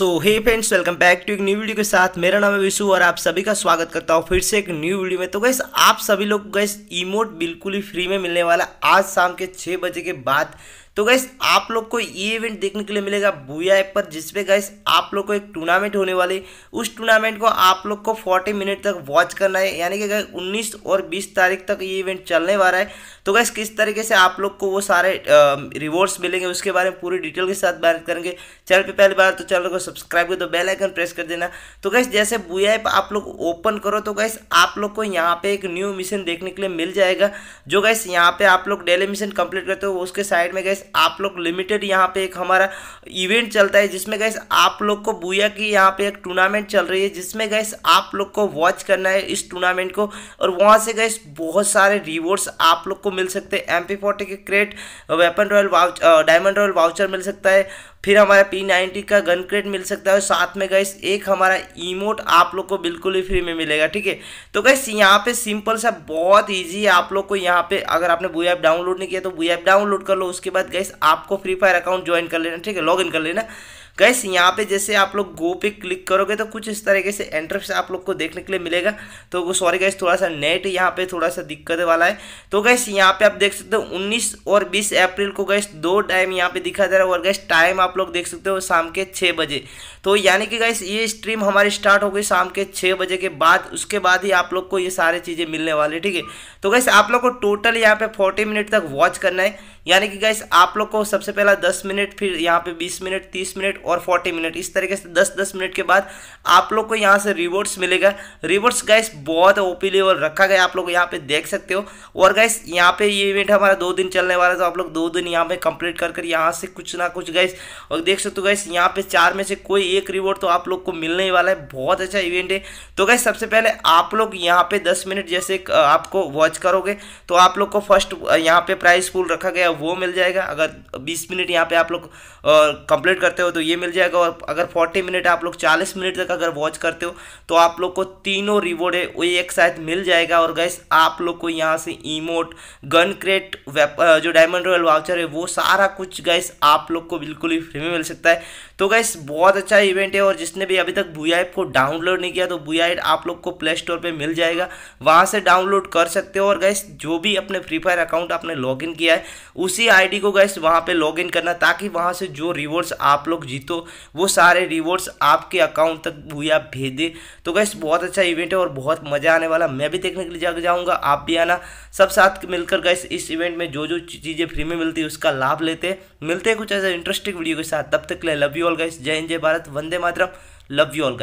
so hey friends welcome back to एक new video के साथ मेरा नाम है विशु और आप सभी का स्वागत करता हूँ फिर से एक न्यू वीडियो में तो गैस आप सभी लोग गैस इमोट बिल्कुल ही फ्री में मिलने वाला आज शाम के छः बजे के बाद तो गैस आप लोग को ये इवेंट देखने के लिए मिलेगा बुया ऐप पर जिसपे गैस आप लोग को एक टूर्नामेंट होने वाली उस टूर्नामेंट को आप लोग को 40 मिनट तक वॉच करना है यानी कि गैस 19 और 20 तारीख तक ये इवेंट चलने वाला है तो गैस किस तरीके से आप लोग को वो सारे रिवॉर्ड्स मिलेंगे उसके बारे में पूरी डिटेल के साथ बात करेंगे चैनल पर पहली बार तो चैनल को सब्सक्राइब कर दो बेल आइकन प्रेस कर देना तो गैस जैसे बुआ ऐप आप लोग ओपन करो तो गैस आप लोग को यहाँ पे एक न्यू मिशन देखने के लिए मिल जाएगा जो गैस यहाँ पे आप लोग डेली मिशन कंप्लीट करते हो उसके साइड में गैस आप लोग लिमिटेड यहाँ पे एक हमारा इवेंट चलता है जिसमें गैस आप लोग को बुया की यहाँ पे एक टूर्नामेंट चल रही है जिसमें गैस आप लोग को वॉच करना है इस टूर्नामेंट को और वहाँ से गैस बहुत सारे रिवॉर्ड्स आप लोग को मिल सकते हैं एम पी के crate weapon royal diamond royal voucher मिल सकता है फिर हमारा पी का गन क्रेट मिल सकता है साथ में गैस एक हमारा ईमोट आप लोग को बिल्कुल ही फ्री में मिलेगा ठीक है तो गैस यहाँ पे सिंपल सा बहुत ईजी है आप लोग को यहाँ पे अगर आपने वो ऐप डाउनलोड नहीं किया तो वो ऐप डाउनलोड कर लो उसके बाद गैस आपको फ्री फायर अकाउंट ज्वाइन कर लेना ठीक है लॉग कर लेना गैस यहाँ पे जैसे आप लोग गो पे क्लिक करोगे तो कुछ इस तरीके से एंट्रेस आप लोग को देखने के लिए मिलेगा तो सॉरी गैस थोड़ा सा नेट यहाँ पे थोड़ा सा दिक्कत वाला है तो गैस यहाँ पे आप देख सकते हो उन्नीस और बीस अप्रैल को गैस दो टाइम यहाँ पे दिखा दे रहा है और गैस टाइम आप लोग देख सकते हो शाम के छः बजे तो यानी कि गैस ये स्ट्रीम हमारी स्टार्ट हो गई शाम के छः बजे के बाद उसके बाद ही आप लोग को ये सारी चीज़ें मिलने वाली ठीक है तो गैस आप लोग को टोटल यहाँ पे फोर्टी मिनट तक वॉच करना है यानी कि गाइस आप लोग को सबसे पहला दस मिनट फिर यहाँ पे बीस मिनट तीस मिनट और फोर्टी मिनट इस तरीके से दस दस मिनट के बाद आप लोग को यहाँ से रिवॉर्ड्स मिलेगा रिवॉर्ड्स गाइस बहुत ओपी लेवल रखा गया आप लोग यहाँ पे देख सकते हो और गाइस यहाँ पे ये इवेंट हमारा दो दिन चलने वाला था आप लोग दो दिन यहाँ पे कंप्लीट कर कर यहाँ से कुछ ना कुछ गाइस और देख सकते हो गाइस यहाँ पे चार में से कोई एक रिवॉर्ड तो आप लोग को मिलने ही वाला है बहुत अच्छा इवेंट है तो गाइस सबसे पहले आप लोग यहाँ पे दस मिनट जैसे आपको वॉच करोगे तो आप लोग को फर्स्ट यहाँ पे प्राइज पूल रखा गया है वो मिल जाएगा अगर 20 मिनट यहाँ पे आप लोग कंप्लीट करते हो तो ये मिल जाएगा और अगर 40 मिनट आप लोग 40 मिनट तक अगर वॉच करते हो तो आप लोग को तीनों रिवॉर्ड है वो एक साथ मिल जाएगा और गैस आप लोग को यहाँ से ईमोट गन क्रेट जो डायमंड रॉयल वाउचर है वो सारा कुछ गैस आप लोग को बिल्कुल ही फ्री में मिल सकता है तो गैस बहुत अच्छा इवेंट है और जिसने भी अभी तक भूया ऐप को डाउनलोड नहीं किया तो भूया ऐप आप लोग को प्ले स्टोर पर मिल जाएगा वहाँ से डाउनलोड कर सकते हो और गैस जो भी अपने फ्री फायर अकाउंट आपने लॉग किया है उसी आईडी को गैस वहाँ पे लॉग इन करना ताकि वहाँ से जो रिवॉर्ड्स आप लोग जीतो वो सारे रिवॉर्ड्स आपके अकाउंट तक भूया भेज दे तो गैस बहुत अच्छा इवेंट है और बहुत मज़ा आने वाला मैं भी देखने के लिए जाकर जाऊँगा आप भी आना सब साथ मिलकर गैस इस इवेंट में जो जो चीज़ें फ्री में मिलती है उसका लाभ लेते मिलते हैं कुछ ऐसा इंटरेस्टिंग वीडियो के साथ तब तक ले लव यू ऑल गैस जय हिंद जय भारत वंदे मातरम लव यू ऑल